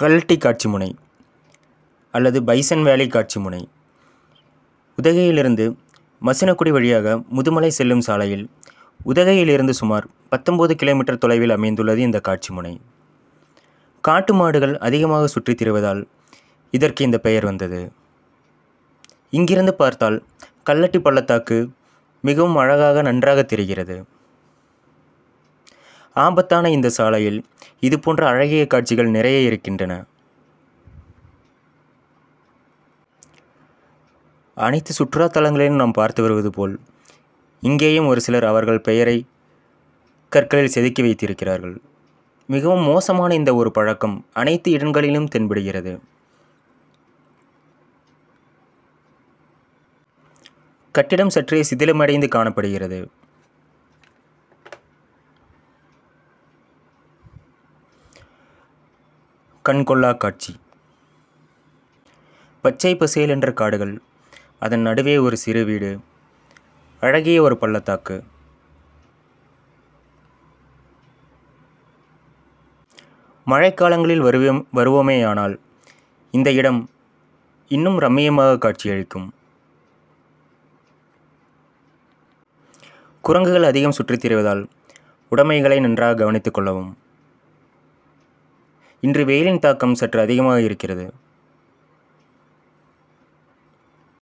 கல்ட்டி காட்சி முனை அல்லது பைசன் வேலை காட்சி முனை உதகையிலிருந்து மசினக்குடி வழியாக முதுமலை செல்லும் சாலையில் உதகையிலிருந்து சுமார் பத்தொம்பது கிலோமீட்டர் தொலைவில் அமைந்துள்ளது இந்த காட்சி முனை காட்டு மாடுகள் அதிகமாக சுற்றித் திருவதால் இதற்கு இந்த பெயர் வந்தது இங்கிருந்து பார்த்தால் கல்லட்டி பள்ளத்தாக்கு மிகவும் அழகாக நன்றாக தெரிகிறது ஆபத்தான இந்த சாலையில் இது போன்ற அழகிய காட்சிகள் நிறைய இருக்கின்றன அனைத்து சுற்றுலா தலங்களிலும் நாம் பார்த்து வருவது போல் இங்கேயும் ஒரு சிலர் அவர்கள் பெயரை கற்களில் செதுக்கி வைத்திருக்கிறார்கள் மிகவும் மோசமான இந்த ஒரு பழக்கம் அனைத்து இடங்களிலும் தென்படுகிறது கட்டிடம் சற்றே சிதிலமடைந்து காணப்படுகிறது கண்கொள்ளா காட்சி பச்சை பசேல் என்ற காடுகள் அதன் நடுவே ஒரு சிறு வீடு அழகிய ஒரு பள்ளத்தாக்கு மழைக்காலங்களில் வருவோம் வருவோமேயானால் இந்த இடம் இன்னும் ரம்மியமாக காட்சியளிக்கும் குரங்குகள் அதிகம் சுற்றித் திரிவதால் உடைமைகளை நன்றாக கவனித்துக் கொள்ளவும் இன்று வெயிலின் தாக்கம் சற்று அதிகமாக இருக்கிறது